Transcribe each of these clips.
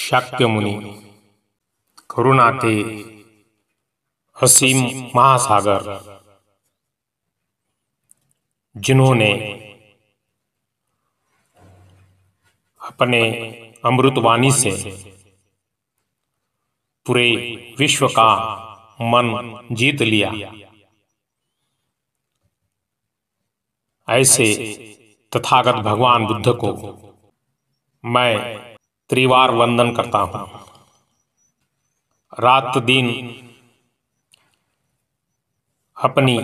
शाक्य मुनि करुणाते असीम महासागर जिन्होंने अपने अमृतवाणी से पूरे विश्व का मन जीत लिया ऐसे तथागत भगवान बुद्ध को मैं त्रिवार वंदन करता हूं रात दिन अपनी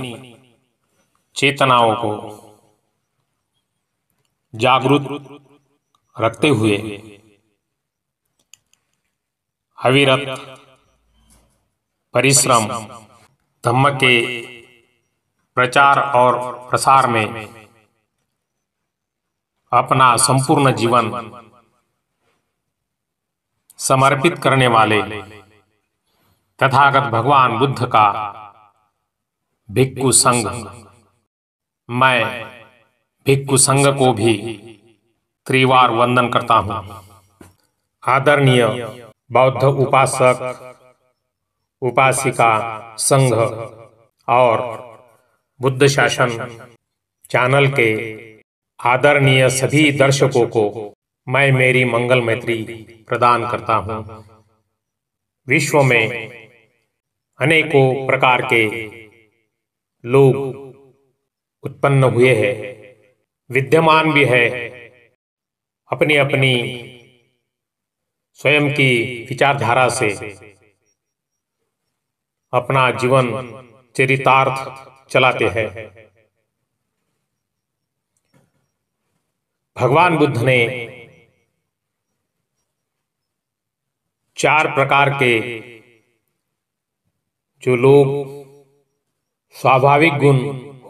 चेतनाओं को जागरूक रखते हुए अविरत परिश्रम धम्म के प्रचार और प्रसार में अपना संपूर्ण जीवन समर्पित करने वाले तथागत भगवान बुद्ध का भिक्कु संघ मैं भिक्कु संघ को भी त्रिवार वंदन करता हूं आदरणीय बौद्ध उपासक उपासिका संघ और बुद्ध शासन चैनल के आदरणीय सभी दर्शकों को मैं मेरी मंगल मैत्री प्रदान करता हूँ विश्व में अनेकों प्रकार के लोग उत्पन्न हुए हैं विद्यमान भी है अपनी अपनी स्वयं की विचारधारा से अपना जीवन चरितार्थ चलाते हैं भगवान बुद्ध ने चार प्रकार के जो लोग स्वाभाविक गुण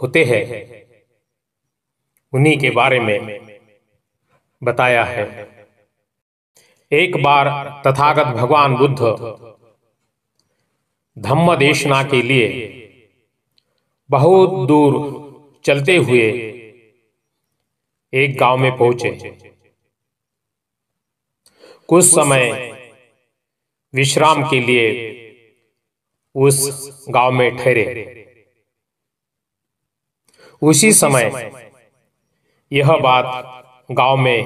होते हैं उन्हीं के बारे में बताया है एक बार तथागत भगवान बुद्ध धम्म देशना के लिए बहुत दूर चलते हुए एक गांव में पहुंचे कुछ समय विश्राम के लिए उस गांव में ठहरे उसी समय यह बात गांव में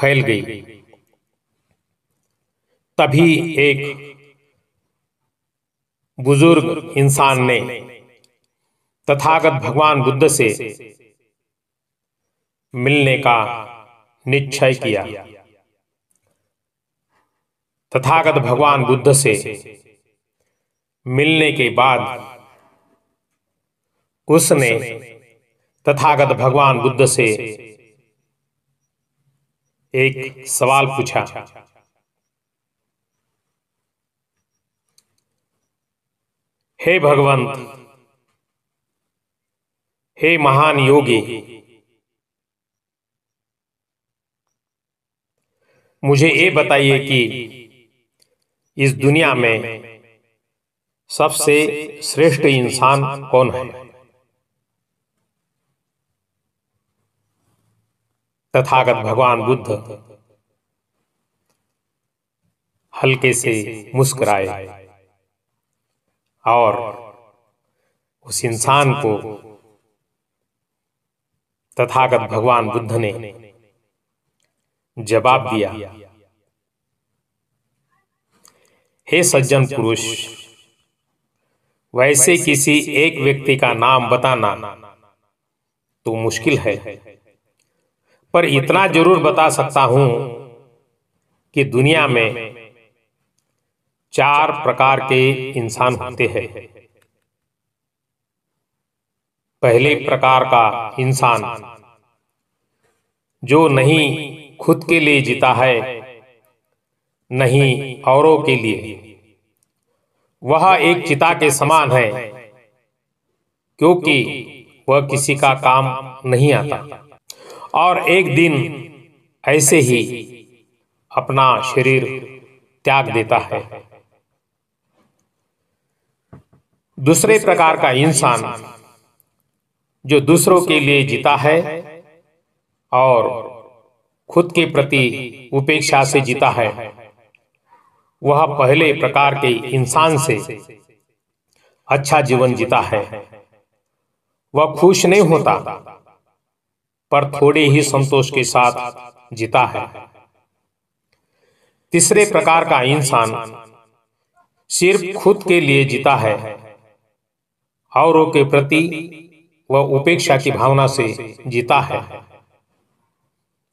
फैल गई तभी एक बुजुर्ग इंसान ने तथागत भगवान बुद्ध से मिलने का निश्चय किया तथागत भगवान बुद्ध से मिलने के बाद उसने तथागत भगवान बुद्ध से एक सवाल पूछा हे भगवंत हे महान योगी मुझे ये बताइए कि इस दुनिया में सबसे श्रेष्ठ इंसान कौन है तथागत भगवान बुद्ध हल्के से मुस्कुराए और उस इंसान को तथागत भगवान बुद्ध ने जवाब दिया हे सज्जन पुरुष वैसे किसी एक व्यक्ति का नाम बताना तो मुश्किल है पर इतना जरूर बता सकता हूं कि दुनिया में चार प्रकार के इंसान होते हैं पहले प्रकार का इंसान जो नहीं खुद के लिए जीता है नहीं औरों के लिए वह एक चिता के समान है क्योंकि वह किसी का काम नहीं आता और एक दिन ऐसे ही अपना शरीर त्याग देता है दूसरे प्रकार का इंसान जो दूसरों के लिए जीता है और खुद के प्रति उपेक्षा से जीता है वह पहले प्रकार के इंसान से अच्छा जीवन जीता है वह खुश नहीं होता पर थोड़े ही संतोष के साथ जीता है तीसरे प्रकार का इंसान सिर्फ खुद के लिए जीता है औरों के प्रति वह उपेक्षा की भावना से जीता है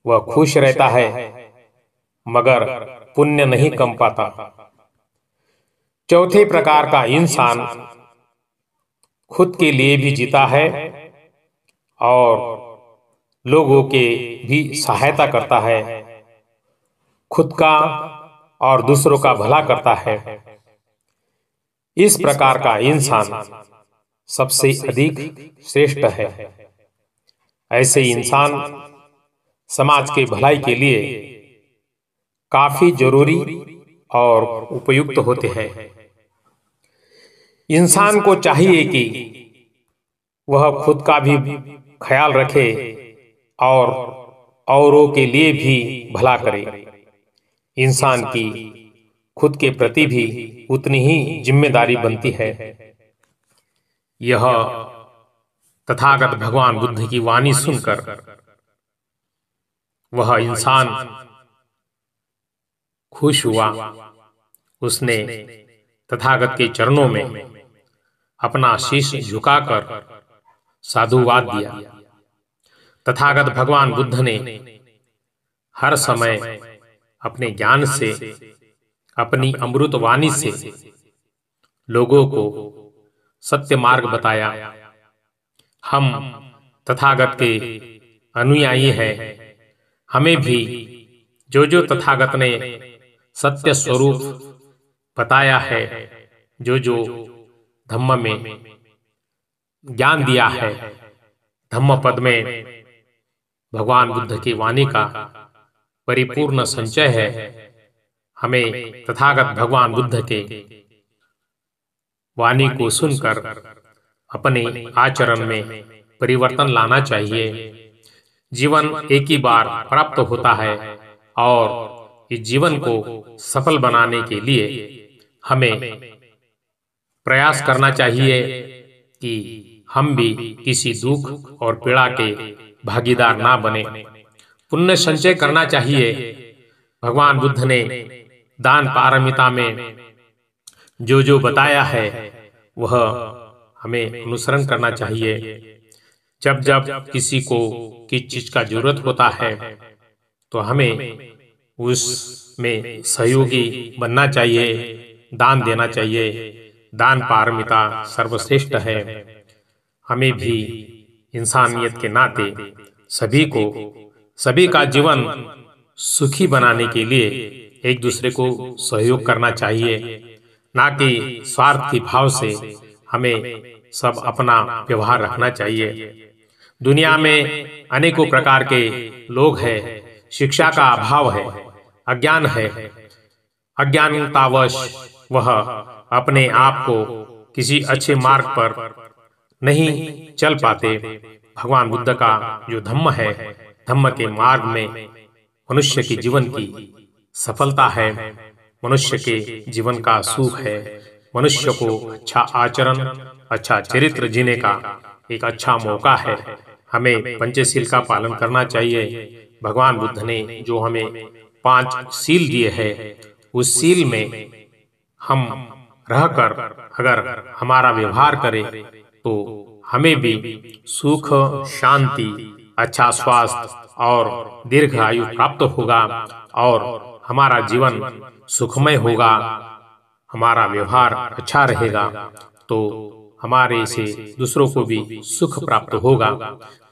वह खुश रहता है मगर पुण्य नहीं कम पाता चौथे प्रकार का इंसान खुद के लिए भी जीता है और लोगों के भी सहायता करता है खुद का और दूसरों का भला करता है इस प्रकार का इंसान सबसे अधिक श्रेष्ठ है ऐसे इंसान समाज के भलाई के लिए काफ़ी जरूरी और उपयुक्त होते हैं इंसान को चाहिए कि वह खुद का भी ख्याल रखे और औरों के लिए भी भला करे इंसान की खुद के प्रति भी उतनी ही जिम्मेदारी बनती है यह तथागत भगवान बुद्ध की वाणी सुनकर वह इंसान खुश हुआ उसने तथागत के चरणों में अपना शीश झुकाकर साधुवाद दिया तथागत भगवान बुद्ध ने हर समय अपने ज्ञान से अपनी अमृत वाणी से लोगों को सत्य मार्ग बताया हम तथागत के अनुयायी हैं हमें भी जो जो तथागत ने सत्य स्वरूप बताया है जो जो धम्म में ज्ञान दिया है धम्म पद में भगवान बुद्ध की वाणी का परिपूर्ण संचय है हमें तथागत भगवान बुद्ध के वाणी को सुनकर अपने आचरण में परिवर्तन लाना चाहिए जीवन एक ही बार प्राप्त होता है और कि जीवन को सफल बनाने के लिए हमें प्रयास करना चाहिए कि हम भी किसी दुख और पीड़ा के भागीदार ना बने पुण्य संचय करना चाहिए भगवान बुद्ध ने दान पारमिता में जो जो बताया है वह हमें अनुसरण करना चाहिए जब जब किसी को किस चीज का जरूरत होता है तो हमें उसमें सहयोगी बनना चाहिए दान देना चाहिए दान पारमिता सर्वश्रेष्ठ है हमें भी इंसानियत के नाते सभी को सभी का जीवन सुखी बनाने के लिए एक दूसरे को सहयोग करना चाहिए ना कि स्वार्थ के भाव से हमें सब अपना व्यवहार रखना चाहिए दुनिया में अनेकों प्रकार के लोग हैं शिक्षा का अभाव है अज्ञान है अज्ञानतावश वह अपने आप को किसी अच्छे मार्ग पर नहीं चल पाते भगवान बुद्ध का जो धम्म है धम्म के मार्ग में मनुष्य के जीवन की सफलता है मनुष्य के जीवन का सुख है मनुष्य को अच्छा आचरण अच्छा चरित्र जीने का एक अच्छा मौका है हमें पंचशील का पालन करना चाहिए भगवान बुद्ध ने जो हमें पांच सील दिए हैं उस सील में हम रहकर अगर हमारा व्यवहार करें तो हमें भी सुख शांति अच्छा स्वास्थ्य और दीर्घ आयु प्राप्त होगा और हमारा जीवन सुखमय होगा हमारा व्यवहार अच्छा रहेगा तो हमारे से दूसरों को भी सुख प्राप्त होगा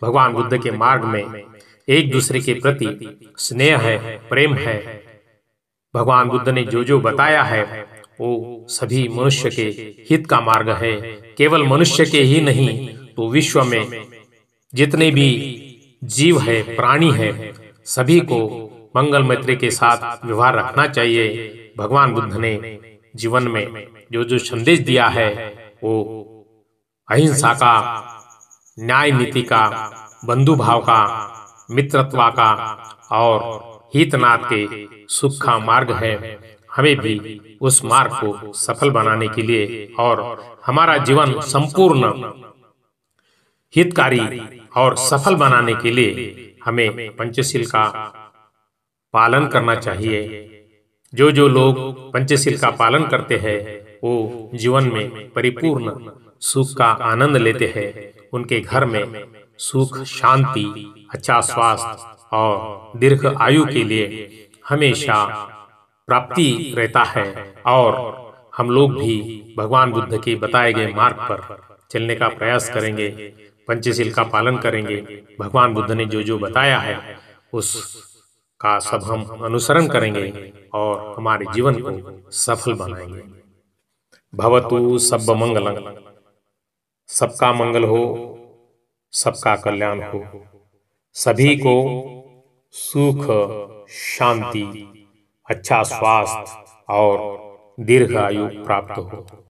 भगवान बुद्ध के मार्ग में एक दूसरे के प्रति स्नेह है प्रेम है भगवान बुद्ध ने जो जो बताया है वो सभी मनुष्य के हित का मार्ग है केवल मनुष्य के ही नहीं तो विश्व में जितने भी जीव है प्राणी है सभी को मंगल मैत्री के साथ व्यवहार रखना चाहिए भगवान बुद्ध ने जीवन में जो जो संदेश दिया है वो अहिंसा का न्याय नीति का बंधु भाव का मित्रत्वा का और हितनाथ के सुख का मार्ग है हमें भी उस मार्ग को सफल बनाने के लिए और हमारा जीवन संपूर्ण हितकारी और सफल बनाने के लिए हमें पंचशील का पालन करना चाहिए जो जो लोग पंचशील का पालन करते हैं वो जीवन में परिपूर्ण सुख का आनंद लेते हैं उनके घर में सुख शांति अच्छा स्वास्थ्य और दीर्घ आयु के लिए हमेशा प्राप्ति रहता है और हम लोग भी भगवान बुद्ध के बताए गए मार्ग पर चलने का प्रयास करेंगे पंचशील का पालन करेंगे भगवान बुद्ध ने जो जो बताया है उस का सब हम अनुसरण करेंगे और हमारे जीवन को सफल बनाएंगे भवतु सब मंगल सबका मंगल हो सबका कल्याण हो सभी को सुख शांति अच्छा स्वास्थ्य और दीर्घ आयु प्राप्त हो